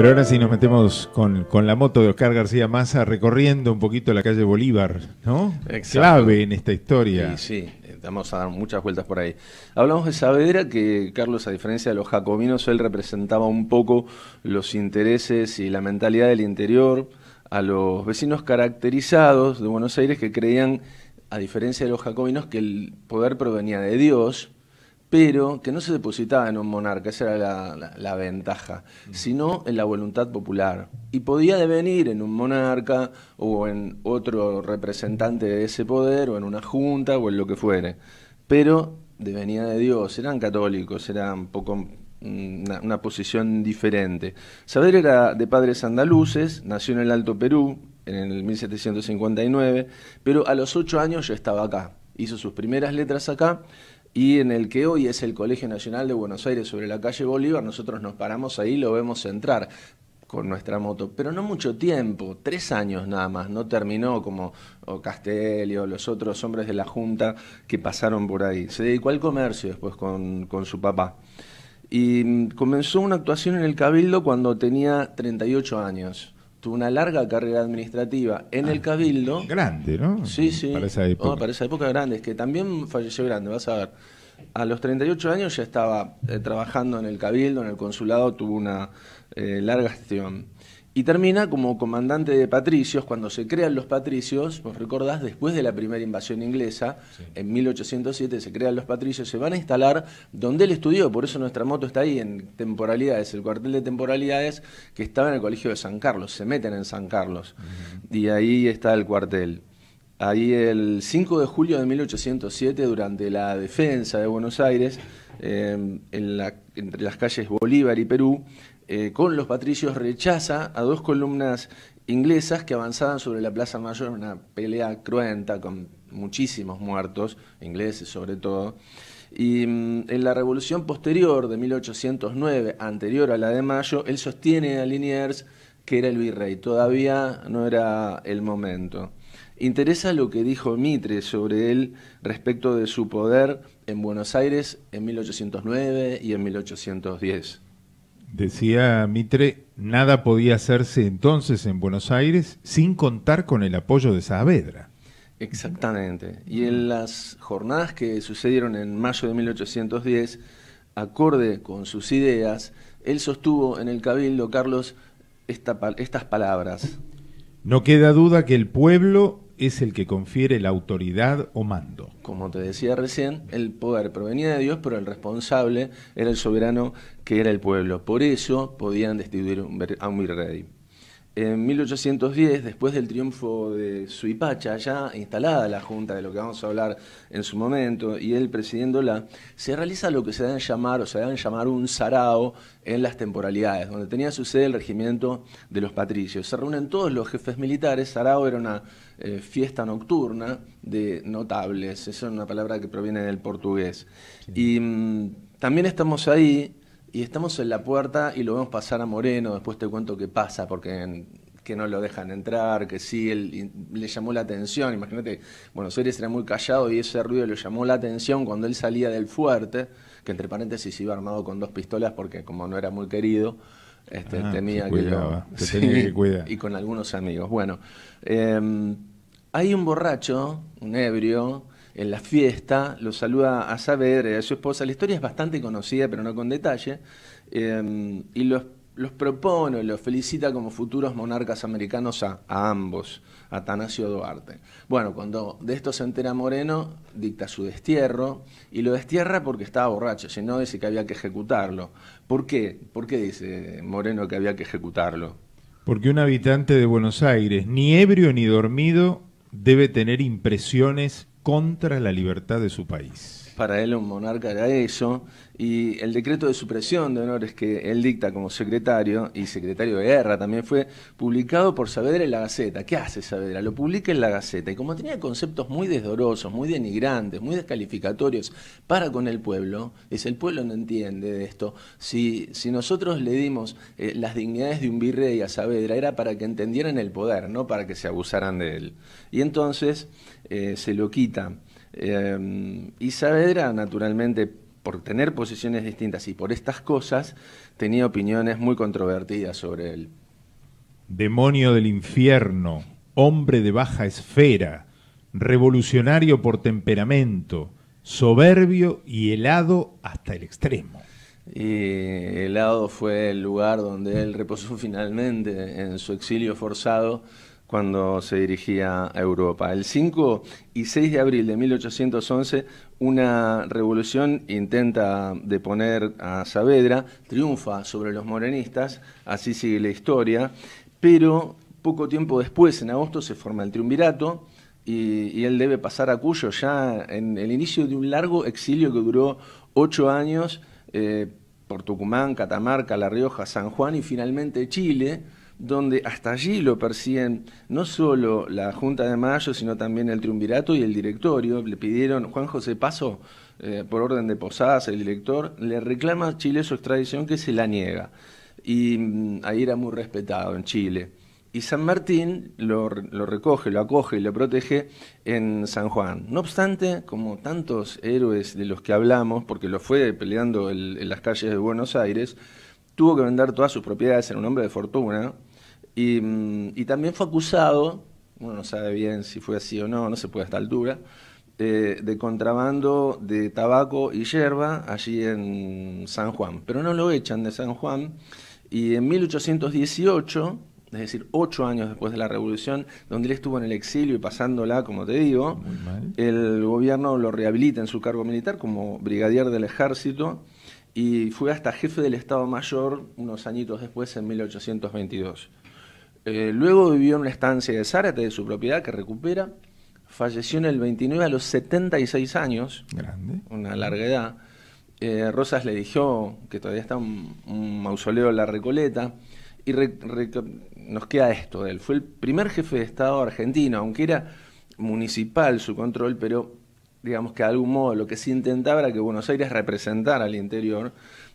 Pero ahora sí nos metemos con, la moto de Oscar García Massa recorriendo un poquito la calle Bolívar, ¿no? Exacto. Clave en esta historia. Sí, sí, vamos a dar muchas vueltas por ahí. Hablamos de Saavedra, que Carlos, a diferencia de los jacobinos, él representaba un poco los intereses y la mentalidad del interior a los vecinos caracterizados de Buenos Aires que creían, a diferencia de los jacobinos, que el poder provenía de Dios pero que no se depositaba en un monarca, esa era la, ventaja, mm. sino en la voluntad popular. Y podía devenir en un monarca o en otro representante de ese poder o en una junta o en lo que fuere, pero devenía de Dios, eran católicos, era un poco mm, una, una posición diferente. Saber era de padres andaluces, nació en el Alto Perú en el 1759, pero a los ocho años ya estaba acá, hizo sus primeras letras acá, y en el que hoy es el Colegio Nacional de Buenos Aires sobre la calle Bolívar, nosotros nos paramos ahí y lo vemos entrar con nuestra moto, pero no mucho tiempo, tres años nada más, no terminó como o Castelli los otros hombres de la Junta que pasaron por ahí. Se dedicó al comercio después con, con su papá. Y mm, comenzó una actuación en el Cabildo cuando tenía 38 años tuvo una larga carrera administrativa en el ah, Cabildo. Grande, ¿no? Sí, sí. Para esa ah, época. para esa época grande, es que también falleció grande, vas a ver. A los 38 años ya estaba eh, trabajando en el Cabildo, en el consulado, tuvo una eh, larga gestión. Y termina como comandante de patricios, cuando se crean los patricios, vos recordás, después de la primera invasión inglesa, en 1807 se crean los patricios, se van a instalar donde él estudió, por eso nuestra moto está ahí en temporalidades, el cuartel de temporalidades que estaba en el colegio de San Carlos, se meten en San Carlos, y ahí está el cuartel. Ahí el 5 de julio de 1807, durante la defensa de Buenos Aires, eh, entre las calles Bolívar y Perú, eh, con los patricios rechaza a dos columnas inglesas que avanzaban sobre la Plaza Mayor en una pelea cruenta con muchísimos muertos, ingleses sobre todo. Y mm, en la revolución posterior de 1809, anterior a la de Mayo, él sostiene a Liniers que era el virrey, todavía no era el momento. Interesa lo que dijo Mitre sobre él respecto de su poder en Buenos Aires en 1809 y en 1810. Decía Mitre, nada podía hacerse entonces en Buenos Aires sin contar con el apoyo de Saavedra. Exactamente. Y en las jornadas que sucedieron en mayo de 1810, acorde con sus ideas, él sostuvo en el Cabildo, Carlos, estas palabras. No queda duda que el pueblo es el que confiere la autoridad o mando. Como te decía recién, el poder provenía de Dios, pero el responsable era el soberano que era el pueblo. Por eso podían destituir a un virrey. En 1810, después del triunfo de Suipacha, ya instalada la Junta, de lo que vamos a hablar en su momento, y él presidiéndola, se realiza lo que se deben llamar, o se deben llamar un sarao en las temporalidades, donde tenía su sede el regimiento de los patricios. Se reúnen todos los jefes militares, sarao era una eh, fiesta nocturna de notables, eso es una palabra que proviene del portugués. Y mm, también estamos ahí y estamos en la puerta y lo vemos pasar a Moreno, después te cuento qué pasa, porque que no lo dejan entrar, que sí, él, le llamó la atención, imagínate, bueno Aires era muy callado y ese ruido le llamó la atención cuando él salía del fuerte, que entre paréntesis iba armado con dos pistolas porque como no era muy querido, este, ah, tenía que cuidar. Y con algunos amigos. Bueno, em, hay un borracho, un ebrio, en la fiesta, lo saluda a saber y eh, a su esposa. La historia es bastante conocida, pero no con detalle. Eh, y los, propone, los felicita como futuros monarcas americanos a, ambos, a Atanasio Duarte. Bueno, cuando de esto se entera Moreno, dicta su destierro, y lo destierra porque estaba borracho, si no dice que había que ejecutarlo. ¿Por qué? ¿Por qué dice Moreno que había que ejecutarlo? Porque un habitante de Buenos Aires, ni ebrio ni dormido, debe tener impresiones contra la libertad de su país para él un monarca era eso, y el decreto de supresión de honores que él dicta como secretario y secretario de guerra también fue publicado por Saavedra en la Gaceta. ¿Qué hace Saavedra? Lo publica en la Gaceta y como tenía conceptos muy desdorosos, muy denigrantes, muy descalificatorios para con el pueblo, es el pueblo no entiende de esto. Si, si nosotros le dimos eh, las dignidades de un virrey a Saavedra era para que entendieran el poder, no para que se abusaran de él. Y entonces eh, se lo quita eh, y Saavedra, naturalmente, por tener posiciones distintas y por estas cosas, tenía opiniones muy controvertidas sobre él. Demonio del infierno, hombre de baja esfera, revolucionario por temperamento, soberbio y helado hasta el extremo. Y helado fue el lugar donde él reposó finalmente en su exilio forzado cuando se dirigía a Europa. El 5 y 6 de abril de 1811, una revolución intenta deponer a Saavedra, triunfa sobre los morenistas, así sigue la historia, pero poco tiempo después, en agosto, se forma el triunvirato y, él debe pasar a Cuyo ya en el inicio de un largo exilio que duró ocho años eh, por Tucumán, Catamarca, La Rioja, San Juan y finalmente Chile donde hasta allí lo persiguen no solo la Junta de Mayo, sino también el Triunvirato y el directorio. Le pidieron, Juan José Paso, eh, por orden de Posadas, el director, le reclama a Chile su extradición que se la niega. Y mm, ahí era muy respetado en Chile. Y San Martín lo, recoge, lo acoge y lo protege en San Juan. No obstante, como tantos héroes de los que hablamos, porque lo fue peleando en las calles de Buenos Aires, tuvo que vender todas sus propiedades, en un hombre de fortuna, Mm, y, también fue acusado, uno no sabe bien si fue así o no, no se puede a esta altura, eh, de contrabando de tabaco y hierba allí en San Juan. Pero no lo echan de San Juan y en 1818, es decir, ocho años después de la revolución, donde él estuvo en el exilio y pasándola, como te digo, el gobierno lo rehabilita en su cargo militar como brigadier del ejército y fue hasta jefe del Estado Mayor unos añitos después, en 1822. Eh, luego vivió en una estancia de Zárate de su propiedad que recupera. Falleció en el 29 a los 76 años. Una larga edad. Eh, Rosas le dijo que todavía está un, mausoleo en la Recoleta. Y nos queda esto él. Fue el primer jefe de Estado argentino, aunque era municipal su control, pero digamos que de algún modo lo que sí intentaba era que Buenos Aires representara al interior.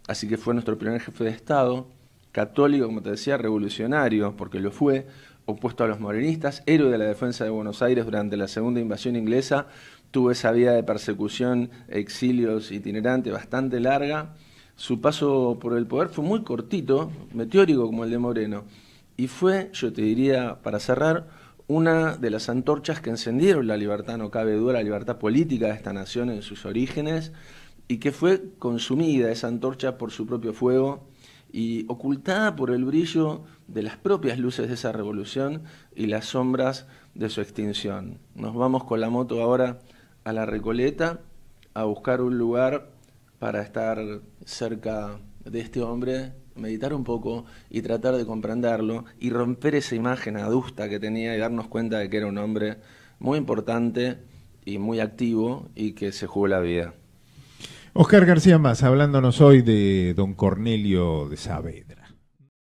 Así que fue nuestro primer jefe de Estado católico, como te decía, revolucionario, porque lo fue, opuesto a los morenistas, héroe de la defensa de Buenos Aires durante la segunda invasión inglesa, tuvo esa vida de persecución, exilios, itinerante bastante larga. Su paso por el poder fue muy cortito, meteórico como el de Moreno, y fue, yo te diría, para cerrar, una de las antorchas que encendieron la libertad, no cabe duda, la libertad política de esta nación en sus orígenes, y que fue consumida esa antorcha por su propio fuego y ocultada por el brillo de las propias luces de esa revolución y las sombras de su extinción. Nos vamos con la moto ahora a la Recoleta a buscar un lugar para estar cerca de este hombre, meditar un poco y tratar de comprenderlo y romper esa imagen adusta que tenía y darnos cuenta de que era un hombre muy importante y muy activo y que se jugó la vida. Oscar García Más, hablándonos hoy de don Cornelio de Saavedra.